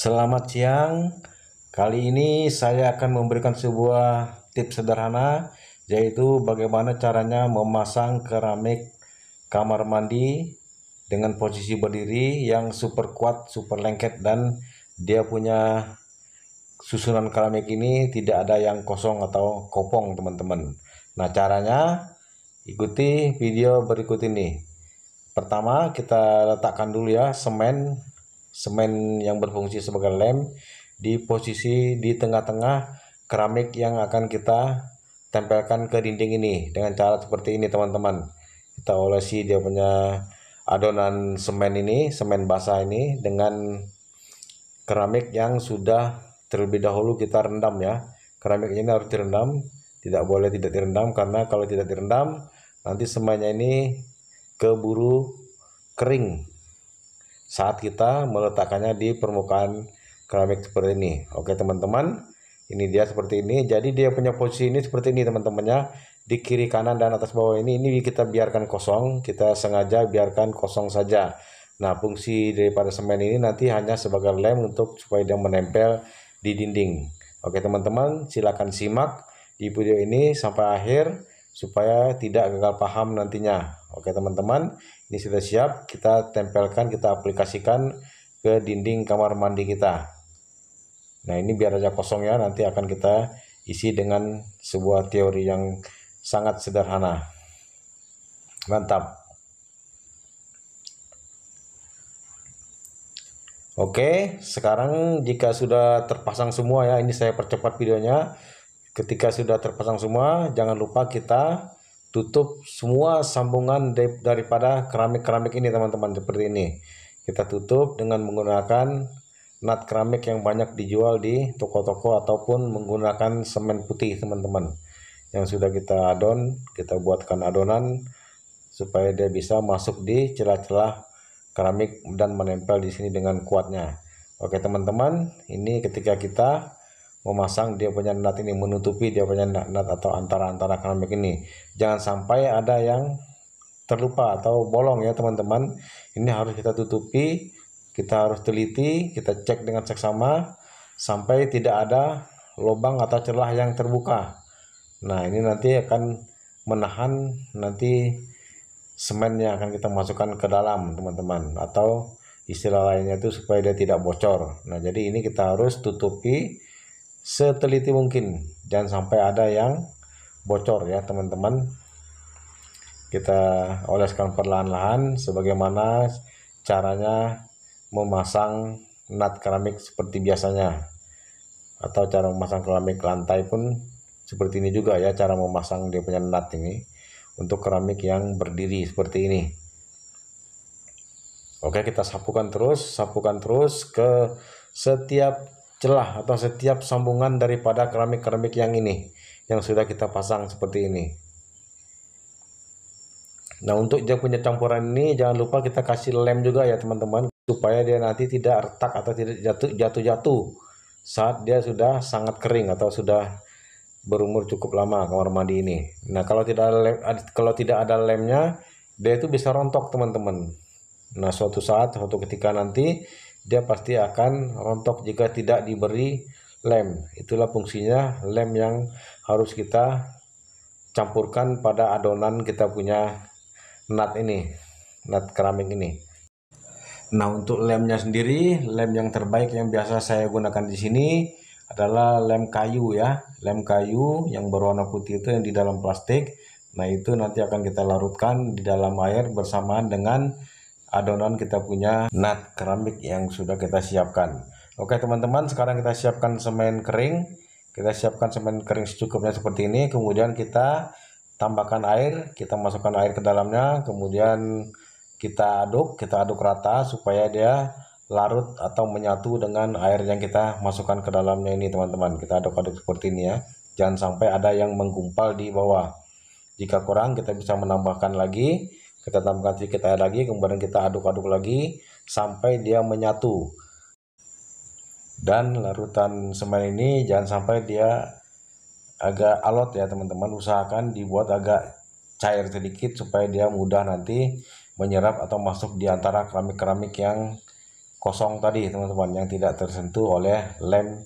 Selamat siang. Kali ini saya akan memberikan sebuah tips sederhana yaitu bagaimana caranya memasang keramik kamar mandi dengan posisi berdiri yang super kuat, super lengket dan dia punya susunan keramik ini tidak ada yang kosong atau kopong, teman-teman. Nah, caranya ikuti video berikut ini. Pertama, kita letakkan dulu ya semen semen yang berfungsi sebagai lem di posisi di tengah-tengah keramik yang akan kita tempelkan ke dinding ini dengan cara seperti ini teman-teman kita olesi dia punya adonan semen ini semen basah ini dengan keramik yang sudah terlebih dahulu kita rendam ya keramik ini harus direndam tidak boleh tidak direndam karena kalau tidak direndam nanti semennya ini keburu kering saat kita meletakkannya di permukaan keramik seperti ini. Oke teman-teman, ini dia seperti ini. Jadi dia punya posisi ini seperti ini teman-temannya. Di kiri kanan dan atas bawah ini, ini kita biarkan kosong. Kita sengaja biarkan kosong saja. Nah fungsi daripada semen ini nanti hanya sebagai lem untuk supaya dia menempel di dinding. Oke teman-teman, silakan simak di video ini sampai akhir supaya tidak gagal paham nantinya. Oke teman-teman, ini sudah siap. Kita tempelkan, kita aplikasikan ke dinding kamar mandi kita. Nah ini biar aja kosong ya, nanti akan kita isi dengan sebuah teori yang sangat sederhana. Mantap. Oke, sekarang jika sudah terpasang semua ya, ini saya percepat videonya. Ketika sudah terpasang semua, jangan lupa kita tutup semua sambungan daripada keramik-keramik ini teman-teman seperti ini. Kita tutup dengan menggunakan nat keramik yang banyak dijual di toko-toko ataupun menggunakan semen putih teman-teman. Yang sudah kita adon, kita buatkan adonan supaya dia bisa masuk di celah-celah keramik dan menempel di sini dengan kuatnya. Oke teman-teman, ini ketika kita memasang dia punya nat ini menutupi dia punya nat, atau antara-antara keramik ini jangan sampai ada yang terlupa atau bolong ya teman-teman ini harus kita tutupi kita harus teliti kita cek dengan seksama sampai tidak ada lubang atau celah yang terbuka nah ini nanti akan menahan nanti semen yang akan kita masukkan ke dalam teman-teman atau istilah lainnya itu supaya dia tidak bocor nah jadi ini kita harus tutupi seteliti mungkin jangan sampai ada yang bocor ya teman-teman kita oleskan perlahan-lahan sebagaimana caranya memasang nat keramik seperti biasanya atau cara memasang keramik lantai pun seperti ini juga ya cara memasang dia punya nat ini untuk keramik yang berdiri seperti ini oke kita sapukan terus sapukan terus ke setiap celah atau setiap sambungan daripada keramik-keramik yang ini yang sudah kita pasang seperti ini nah untuk dia punya campuran ini jangan lupa kita kasih lem juga ya teman-teman supaya dia nanti tidak retak atau tidak jatuh-jatuh saat dia sudah sangat kering atau sudah berumur cukup lama kamar mandi ini nah kalau tidak ada lem, kalau tidak ada lemnya dia itu bisa rontok teman-teman nah suatu saat suatu ketika nanti dia pasti akan rontok jika tidak diberi lem. Itulah fungsinya lem yang harus kita campurkan pada adonan kita punya nut ini, nut keramik ini. Nah, untuk lemnya sendiri, lem yang terbaik yang biasa saya gunakan di sini adalah lem kayu ya. Lem kayu yang berwarna putih itu yang di dalam plastik. Nah, itu nanti akan kita larutkan di dalam air bersamaan dengan adonan kita punya nat keramik yang sudah kita siapkan oke teman-teman sekarang kita siapkan semen kering kita siapkan semen kering secukupnya seperti ini kemudian kita tambahkan air kita masukkan air ke dalamnya kemudian kita aduk kita aduk rata supaya dia larut atau menyatu dengan air yang kita masukkan ke dalamnya ini teman-teman kita aduk-aduk seperti ini ya jangan sampai ada yang menggumpal di bawah jika kurang kita bisa menambahkan lagi kita tambahkan sedikit air lagi, kemudian kita aduk-aduk lagi sampai dia menyatu. Dan larutan semen ini jangan sampai dia agak alot ya teman-teman. Usahakan dibuat agak cair sedikit supaya dia mudah nanti menyerap atau masuk di antara keramik-keramik yang kosong tadi teman-teman yang tidak tersentuh oleh lem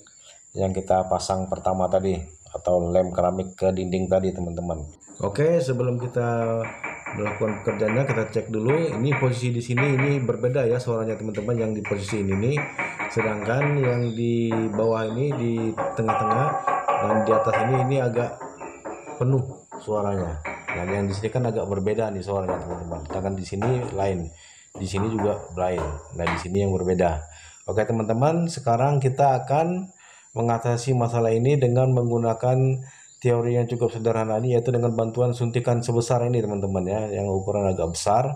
yang kita pasang pertama tadi atau lem keramik ke dinding tadi teman-teman. Oke, sebelum kita melakukan pekerjaannya kita cek dulu ini posisi di sini ini berbeda ya suaranya teman-teman yang di posisi ini nih sedangkan yang di bawah ini di tengah-tengah dan di atas ini ini agak penuh suaranya dan yang di sini kan agak berbeda nih suaranya teman-teman kita kan di sini lain di sini juga lain nah di sini yang berbeda oke teman-teman sekarang kita akan mengatasi masalah ini dengan menggunakan teori yang cukup sederhana ini yaitu dengan bantuan suntikan sebesar ini teman-teman ya yang ukuran agak besar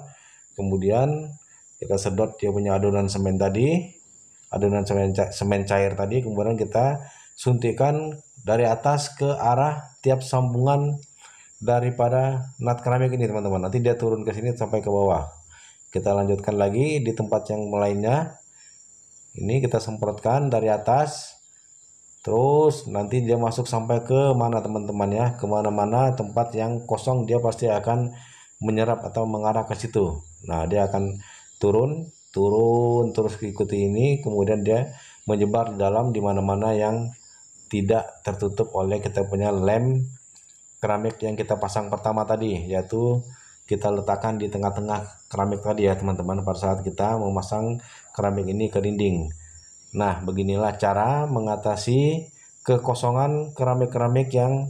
kemudian kita sedot dia punya adonan semen tadi adonan semen cair, semen cair tadi kemudian kita suntikan dari atas ke arah tiap sambungan daripada nat keramik ini teman-teman nanti dia turun ke sini sampai ke bawah kita lanjutkan lagi di tempat yang lainnya ini kita semprotkan dari atas Terus nanti dia masuk sampai ke mana teman-teman ya, kemana-mana tempat yang kosong dia pasti akan menyerap atau mengarah ke situ. Nah dia akan turun, turun terus ikuti ini, kemudian dia menyebar di dalam di mana-mana yang tidak tertutup oleh kita punya lem keramik yang kita pasang pertama tadi, yaitu kita letakkan di tengah-tengah keramik tadi ya teman-teman pada saat kita memasang keramik ini ke dinding. Nah, beginilah cara mengatasi kekosongan keramik-keramik yang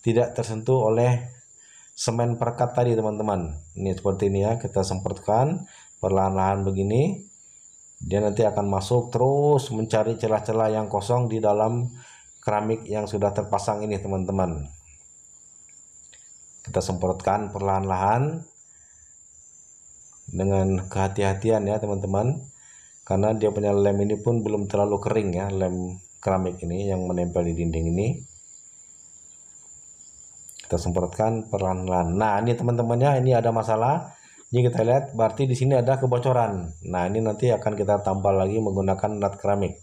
tidak tersentuh oleh semen perkat tadi, teman-teman. Ini seperti ini ya, kita semprotkan perlahan-lahan begini. Dia nanti akan masuk terus mencari celah-celah yang kosong di dalam keramik yang sudah terpasang ini, teman-teman. Kita semprotkan perlahan-lahan dengan kehati-hatian ya, teman-teman karena dia punya lem ini pun belum terlalu kering ya lem keramik ini yang menempel di dinding ini kita semprotkan perlahan-lahan nah ini teman-temannya ini ada masalah ini kita lihat berarti di sini ada kebocoran nah ini nanti akan kita tambal lagi menggunakan nat keramik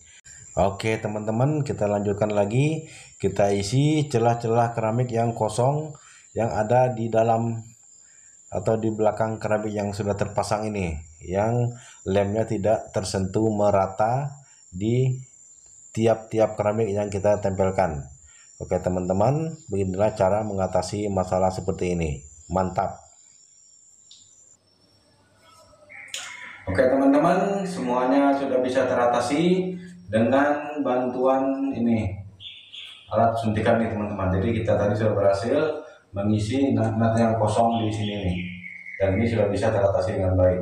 Oke teman-teman kita lanjutkan lagi kita isi celah-celah keramik yang kosong yang ada di dalam atau di belakang keramik yang sudah terpasang ini yang lemnya tidak tersentuh merata di tiap-tiap keramik yang kita tempelkan oke teman-teman beginilah cara mengatasi masalah seperti ini mantap oke teman-teman semuanya sudah bisa teratasi dengan bantuan ini alat suntikan nih teman-teman jadi kita tadi sudah berhasil mengisi nat yang kosong di sini nih. Dan ini sudah bisa teratasi dengan baik.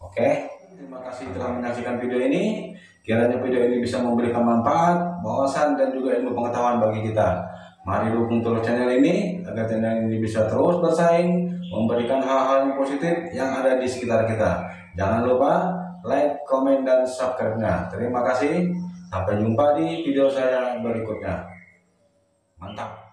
Oke, okay? terima kasih telah menyaksikan video ini. Kiranya video ini bisa memberikan manfaat, wawasan, dan juga ilmu pengetahuan bagi kita. Mari dukung terus channel ini agar channel ini bisa terus bersaing memberikan hal-hal yang positif yang ada di sekitar kita. Jangan lupa like, komen, dan subscribe-nya. Terima kasih. Sampai jumpa di video saya berikutnya. Mantap.